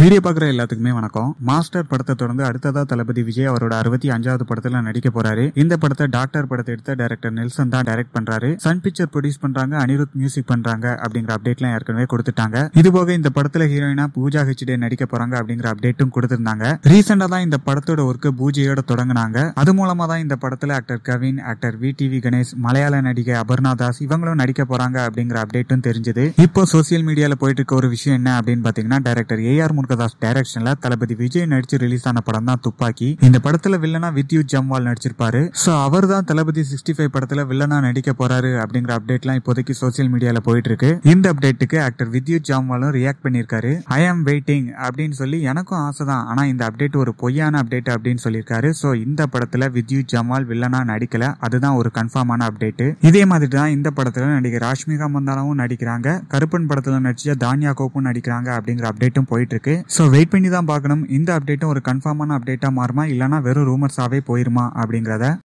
video பார்க்குற எல்லாத்துக்குமே வணக்கம் மாஸ்டர் படத்தை தொடர்ந்து அடுத்ததா தளபதி விஜய் அவரோட அறுபத்தி அஞ்சாவது படத்துல நடிக்க போறாரு இந்த படத்தை டாக்டர் படத்தை எடுத்த டைரக்டர் நெல்சன் தான் டைரக்ட் பண்றாரு சன் பிக்சர் ப்ரொடியூஸ் பண்றாங்க அனிருத் மியூசிக் பண்றாங்க அப்படிங்கிற அப்டேட்லாம் ஏற்கனவே கொடுத்துட்டாங்க இது போக இந்த படத்துல ஹீரோயினா பூஜா ஹெச்டே நடிக்க போறாங்க அப்படிங்கிற அப்டேட்டும் கொடுத்திருந்தாங்க ரீசெண்டா தான் இந்த படத்தோட ஒர்க்கு பூஜையோட தொடங்கினாங்க அது மூலமா தான் இந்த படத்துல actor Kavin actor V TV Ganesh மலையாள நடிகை அபர்ணா தாஸ் இவங்களும் நடிக்க போறாங்க அப்படிங்கிற அப்டேட்டும் தெரிஞ்சது இப்போ சோசியல் மீடியால போயிட்டு இருக்க ஒரு விஷயம் என்ன அப்படின்னு பாத்தீங்கன்னா டைரக்டர் ஏஆர் முருகதாஸ் டைரக்ஷன்ல தளபதி விஜய் நடிச்சு ரிலீஸ் ஆன படம் தான் துப்பாக்கி இந்த படத்துல வில்லனா வித்யு ஜம்வால் நடிச்சிருப்பாரு சோ அவர் தான் தளபதி சிக்ஸ்டி ஃபைவ் படத்துல வில்லனா நடிக்க போறாரு அப்படிங்கிற அப்டேட்லாம் இப்போதைக்கு சோசியல் மீடியால போயிட்டு இருக்கு இந்த அப்டேட்டுக்கு ஆக்டர் வித்யு ஜம்வாலும் ரியாக்ட் பண்ணிருக்காரு ஐ ஆம் வெயிட்டிங் அப்படின்னு சொல்லி எனக்கும் ஆசை தான் ஆனா இந்த அப்டேட் ஒரு பொய்யான அப்டேட் அப்படின்னு சொல்லியிருக்காரு சோ இந்த படத்துல வித்யு ஜம்வால் வில்லனா நடிக்கல அதுதான் ஒரு கன்ஃபார்மான அப்டேட் இதே மாதிரி தான் இந்த படத்துல நடிகை ராஷ்மிகா மந்தானாவும் நடிக்கிறாங்க கருப்பன் படத்துல நடிச்ச தானியா கோப்பும் நடிக்கிறாங்க அப்படிங்கிற அப்டேட்டும் போயிட்டு இருக்கு சொல்லியிருக்காரு ஸோ வெயிட் பண்ணி தான் பார்க்கணும் இந்த அப்டேட்டும் ஒரு கன்ஃபார்மான அப்டேட்டாக மாறுமா இல்லைனா வெறும் ரூமர்ஸாகவே போயிருமா அப்படிங்கிறத